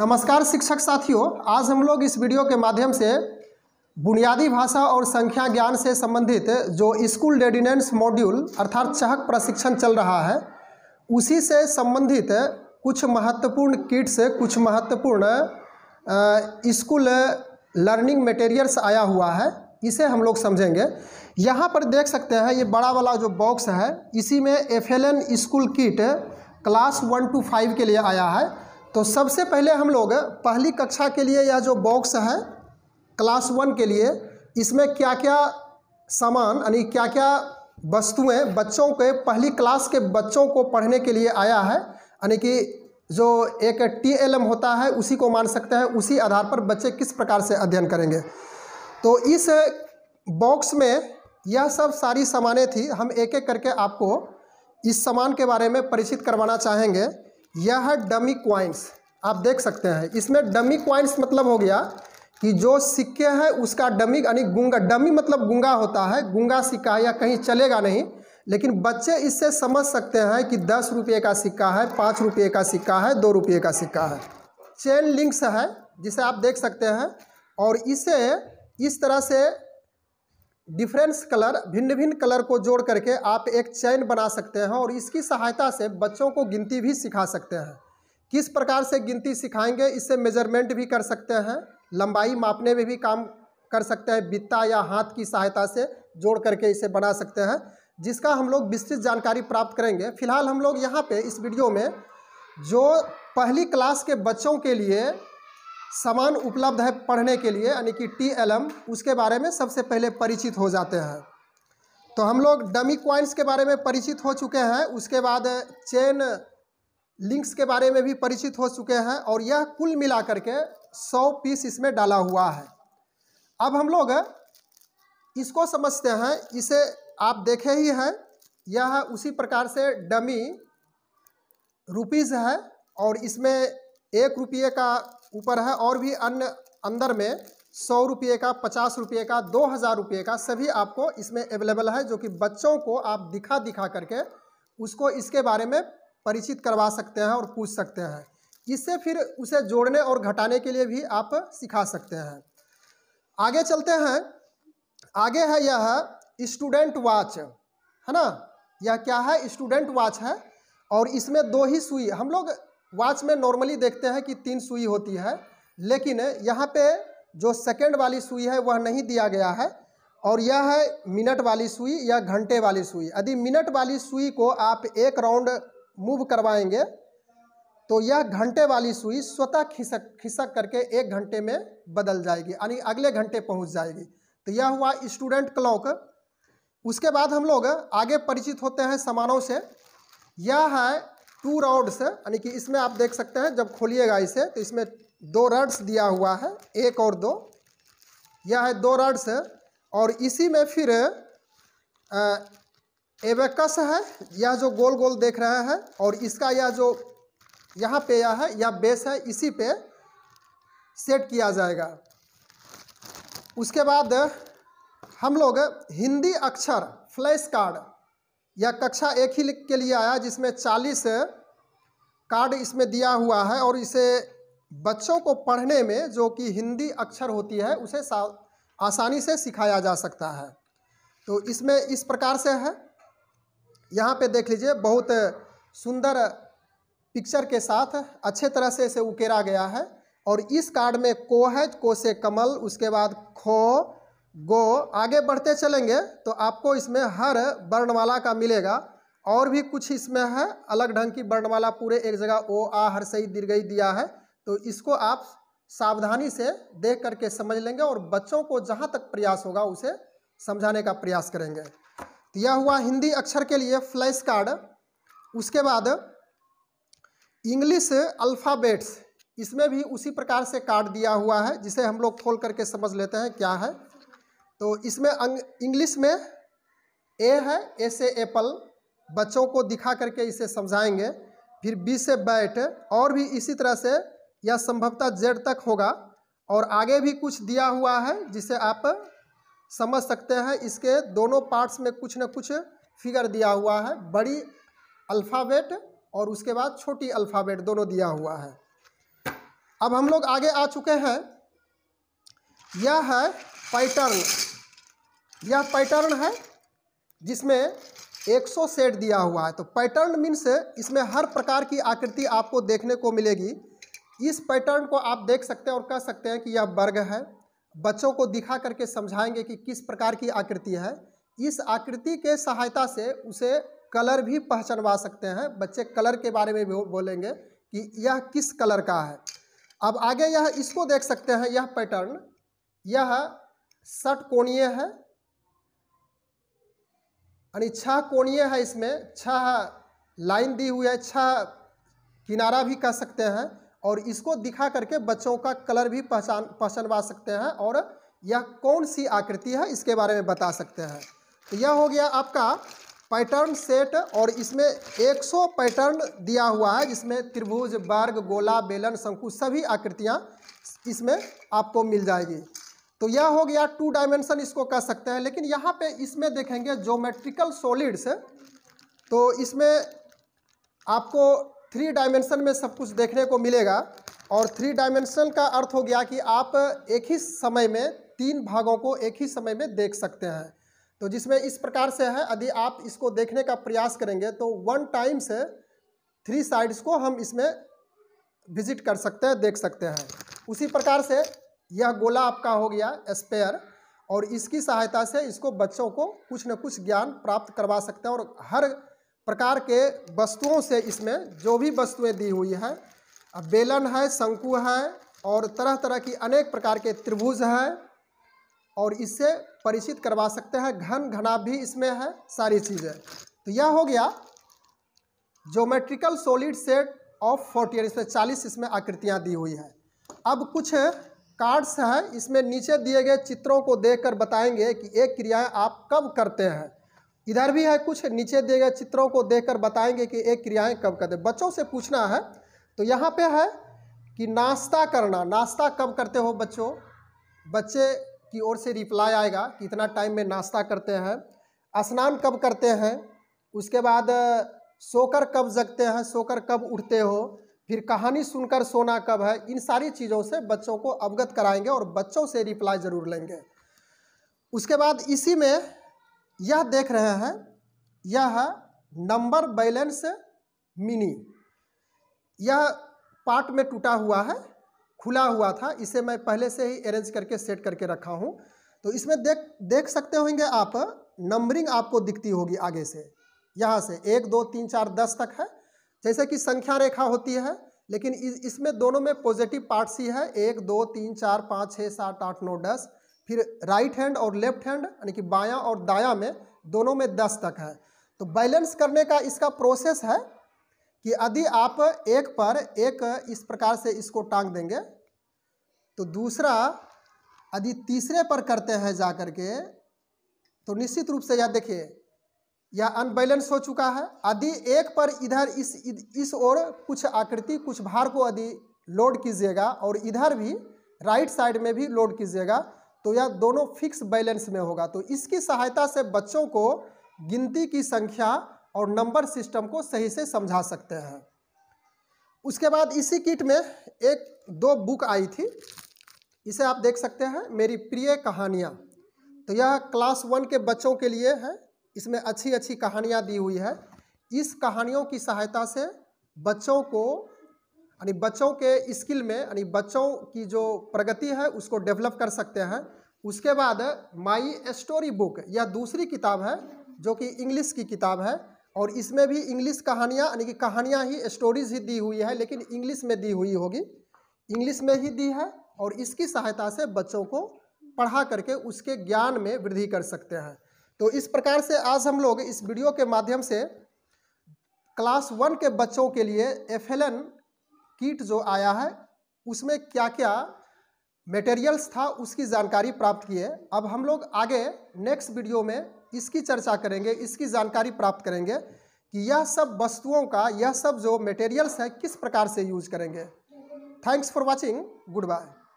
नमस्कार शिक्षक साथियों आज हम लोग इस वीडियो के माध्यम से बुनियादी भाषा और संख्या ज्ञान से संबंधित जो स्कूल रेडिनेंस मॉड्यूल अर्थात चहक प्रशिक्षण चल रहा है उसी से संबंधित कुछ महत्वपूर्ण किट्स कुछ महत्वपूर्ण स्कूल लर्निंग मटेरियल्स आया हुआ है इसे हम लोग समझेंगे यहाँ पर देख सकते हैं ये बड़ा वाला जो बॉक्स है इसी में F school kit class one two five के लिए आया है तो सबसे पहले हम लोग पहली कक्षा के लिए यह जो बॉक्स है क्लास वन के लिए इसमें क्या क्या सामान यानी क्या क्या वस्तुएं बच्चों के पहली क्लास के बच्चों को पढ़ने के लिए आया है यानी कि जो एक टी एल एम होता है उसी को मान सकते हैं उसी आधार पर बच्चे किस प्रकार से अध्ययन करेंगे तो इस बॉक्स में यह सब सारी सामानें थी हम एक एक करके आपको इस सामान के बारे में परिचित करवाना चाहेंगे यह डमी क्वाइंस आप देख सकते हैं इसमें डमी क्वाइंस मतलब हो गया कि जो सिक्के हैं उसका डमी यानी गुंगा डमी मतलब गुंगा होता है गुंगा सिक्का या कहीं चलेगा नहीं लेकिन बच्चे इससे समझ सकते हैं कि दस रुपये का सिक्का है पाँच रुपये का सिक्का है दो रुपये का सिक्का है चेन लिंक्स है जिसे आप देख सकते हैं और इसे इस तरह से डिफरेंस कलर भिन्न भिन्न कलर को जोड़ करके आप एक चैन बना सकते हैं और इसकी सहायता से बच्चों को गिनती भी सिखा सकते हैं किस प्रकार से गिनती सिखाएंगे इससे मेजरमेंट भी कर सकते हैं लंबाई मापने में भी काम कर सकते हैं बित्ता या हाथ की सहायता से जोड़ करके इसे बना सकते हैं जिसका हम लोग विस्तृत जानकारी प्राप्त करेंगे फिलहाल हम लोग यहाँ पर इस वीडियो में जो पहली क्लास के बच्चों के लिए सामान उपलब्ध है पढ़ने के लिए यानी कि टी एल एम उसके बारे में सबसे पहले परिचित हो जाते हैं तो हम लोग डमी क्वाइंस के बारे में परिचित हो चुके हैं उसके बाद चेन लिंक्स के बारे में भी परिचित हो चुके हैं और यह कुल मिला करके सौ पीस इसमें डाला हुआ है अब हम लोग इसको समझते हैं इसे आप देखे ही हैं यह उसी प्रकार से डमी रुपीज़ है और इसमें एक रुपये का ऊपर है और भी अन्य अंदर में सौ रुपये का पचास रुपये का दो हज़ार रुपये का सभी आपको इसमें अवेलेबल है जो कि बच्चों को आप दिखा दिखा करके उसको इसके बारे में परिचित करवा सकते हैं और पूछ सकते हैं इससे फिर उसे जोड़ने और घटाने के लिए भी आप सिखा सकते हैं आगे चलते हैं आगे है यह स्टूडेंट वॉच है ना यह क्या है स्टूडेंट वॉच है और इसमें दो ही सुई हम लोग वॉच में नॉर्मली देखते हैं कि तीन सुई होती है लेकिन यहाँ पे जो सेकेंड वाली सुई है वह नहीं दिया गया है और यह है मिनट वाली सुई या घंटे वाली सुई यदि मिनट वाली सुई को आप एक राउंड मूव करवाएंगे तो यह घंटे वाली सुई स्वतः खिसक खिसक करके एक घंटे में बदल जाएगी यानी अगले घंटे पहुंच जाएगी तो यह हुआ स्टूडेंट क्लॉक उसके बाद हम लोग आगे परिचित होते हैं सामानों से यह है टू रॉड्स है यानी कि इसमें आप देख सकते हैं जब खोलिएगा इसे तो इसमें दो रड्स दिया हुआ है एक और दो यह है दो रड्स है और इसी में फिर एवेकस है यह जो गोल गोल देख रहा है और इसका यह जो यहाँ पे यह है यह बेस है इसी पे सेट किया जाएगा उसके बाद हम लोग हिंदी अक्षर फ्लैश कार्ड या कक्षा एक ही के लिए आया जिसमें चालीस कार्ड इसमें दिया हुआ है और इसे बच्चों को पढ़ने में जो कि हिंदी अक्षर होती है उसे आसानी से सिखाया जा सकता है तो इसमें इस प्रकार से है यहाँ पे देख लीजिए बहुत सुंदर पिक्चर के साथ अच्छे तरह से इसे उकेरा गया है और इस कार्ड में को है को से कमल उसके बाद खो गो आगे बढ़ते चलेंगे तो आपको इसमें हर वर्णमाला का मिलेगा और भी कुछ इसमें है अलग ढंग की वर्णमाला पूरे एक जगह ओ आ हर सही दीर्घई दिया है तो इसको आप सावधानी से देख करके समझ लेंगे और बच्चों को जहाँ तक प्रयास होगा उसे समझाने का प्रयास करेंगे तो यह हुआ हिंदी अक्षर के लिए फ्लैश कार्ड उसके बाद इंग्लिश अल्फ़ाबेट्स इसमें भी उसी प्रकार से कार्ड दिया हुआ है जिसे हम लोग खोल करके समझ लेते हैं क्या है तो इसमें अं, इंग्लिश में ए है ए से एप्पल बच्चों को दिखा करके इसे समझाएंगे फिर बी से बैट और भी इसी तरह से यह संभवतः जेड तक होगा और आगे भी कुछ दिया हुआ है जिसे आप समझ सकते हैं इसके दोनों पार्ट्स में कुछ न कुछ फिगर दिया हुआ है बड़ी अल्फ़ाबेट और उसके बाद छोटी अल्फ़ाबेट दोनों दिया हुआ है अब हम लोग आगे आ चुके हैं यह है पैटर्न यह पैटर्न है जिसमें 100 सेट दिया हुआ है तो पैटर्न मीन्स इसमें हर प्रकार की आकृति आपको देखने को मिलेगी इस पैटर्न को आप देख सकते हैं और कह सकते हैं कि यह वर्ग है बच्चों को दिखा करके समझाएंगे कि किस प्रकार की आकृति है इस आकृति के सहायता से उसे कलर भी पहचानवा सकते हैं बच्चे कलर के बारे में भी बोलेंगे कि यह किस कलर का है अब आगे यह इसको देख सकते हैं यह पैटर्न यह षटकोणीय है यानी छह कोणीय है इसमें छह लाइन दी हुई है छह किनारा भी कह सकते हैं और इसको दिखा करके बच्चों का कलर भी पहचान पहचानवा सकते हैं और यह कौन सी आकृति है इसके बारे में बता सकते हैं तो यह हो गया आपका पैटर्न सेट और इसमें 100 पैटर्न दिया हुआ है जिसमें त्रिभुज वर्ग गोला बेलन शंकु सभी आकृतियाँ इसमें आपको मिल जाएगी तो यह हो गया टू डायमेंशन इसको कह सकते हैं लेकिन यहाँ पे इसमें देखेंगे जोमेट्रिकल सॉलिड्स तो इसमें आपको थ्री डायमेंशन में सब कुछ देखने को मिलेगा और थ्री डायमेंशन का अर्थ हो गया कि आप एक ही समय में तीन भागों को एक ही समय में देख सकते हैं तो जिसमें इस प्रकार से है यदि आप इसको देखने का प्रयास करेंगे तो वन टाइम से थ्री साइड्स को हम इसमें विजिट कर सकते हैं देख सकते हैं उसी प्रकार से यह गोला आपका हो गया स्पेयर और इसकी सहायता से इसको बच्चों को कुछ न कुछ ज्ञान प्राप्त करवा सकते हैं और हर प्रकार के वस्तुओं से इसमें जो भी वस्तुएं दी हुई हैं अब बेलन है शंकु है और तरह तरह की अनेक प्रकार के त्रिभुज हैं और इससे परिचित करवा सकते हैं घन घना भी इसमें है सारी चीज़ें तो यह हो गया geometrical solid set of forty इसमें चालीस इसमें आकृतियाँ दी हुई हैं अब कुछ कार्ड्स हैं इसमें नीचे दिए गए चित्रों को देखकर बताएंगे कि एक क्रियाएं आप कब करते हैं इधर भी है कुछ नीचे दिए गए चित्रों को देखकर बताएंगे कि एक क्रियाएं कब करते हैं बच्चों से पूछना है तो यहाँ पे है कि नाश्ता करना नाश्ता कब करते हो बच्चों बच्चे की ओर से रिप्लाई आएगा कि इतना टाइम में नाश्ता करते हैं स्नान कब करते हैं उसके बाद सोकर कब जगते हैं सोकर कब उठते हो फिर कहानी सुनकर सोना कब है इन सारी चीज़ों से बच्चों को अवगत कराएंगे और बच्चों से रिप्लाई ज़रूर लेंगे उसके बाद इसी में यह देख रहे हैं यह है नंबर बैलेंस मिनी यह पार्ट में टूटा हुआ है खुला हुआ था इसे मैं पहले से ही अरेंज करके सेट करके रखा हूँ तो इसमें देख देख सकते होंगे आप नंबरिंग आपको दिखती होगी आगे से यहाँ से एक दो तीन चार दस तक है जैसे कि संख्या रेखा होती है लेकिन इसमें दोनों में पॉजिटिव पार्ट्स ही है एक दो तीन चार पाँच छः सात आठ नौ दस फिर राइट हैंड और लेफ्ट हैंड यानी कि बायां और दायां में दोनों में दस तक है तो बैलेंस करने का इसका प्रोसेस है कि यदि आप एक पर एक इस प्रकार से इसको टांग देंगे तो दूसरा यदि तीसरे पर करते हैं जा के तो निश्चित रूप से यह देखिए या अनबैलेंस हो चुका है यदि एक पर इधर इस इस ओर कुछ आकृति कुछ भार को यदि लोड कीजिएगा और इधर भी राइट साइड में भी लोड कीजिएगा तो यह दोनों फिक्स बैलेंस में होगा तो इसकी सहायता से बच्चों को गिनती की संख्या और नंबर सिस्टम को सही से समझा सकते हैं उसके बाद इसी किट में एक दो बुक आई थी इसे आप देख सकते हैं मेरी प्रिय कहानियाँ तो यह क्लास वन के बच्चों के लिए है इसमें अच्छी अच्छी कहानियाँ दी हुई है इस कहानियों की सहायता से बच्चों को यानी बच्चों के स्किल में यानी बच्चों की जो प्रगति है उसको डेवलप कर सकते हैं उसके बाद माई स्टोरी बुक यह दूसरी किताब है जो कि इंग्लिश की किताब है और इसमें भी इंग्लिश कहानियाँ यानी कि कहानियाँ ही स्टोरीज ही दी हुई है लेकिन इंग्लिश में दी हुई होगी इंग्लिश में ही दी है और इसकी सहायता से बच्चों को पढ़ा करके उसके ज्ञान में वृद्धि कर सकते हैं तो इस प्रकार से आज हम लोग इस वीडियो के माध्यम से क्लास वन के बच्चों के लिए एफ किट जो आया है उसमें क्या क्या मटेरियल्स था उसकी जानकारी प्राप्त किए अब हम लोग आगे नेक्स्ट वीडियो में इसकी चर्चा करेंगे इसकी जानकारी प्राप्त करेंगे कि यह सब वस्तुओं का यह सब जो मटेरियल्स है किस प्रकार से यूज करेंगे thanks for watching good bye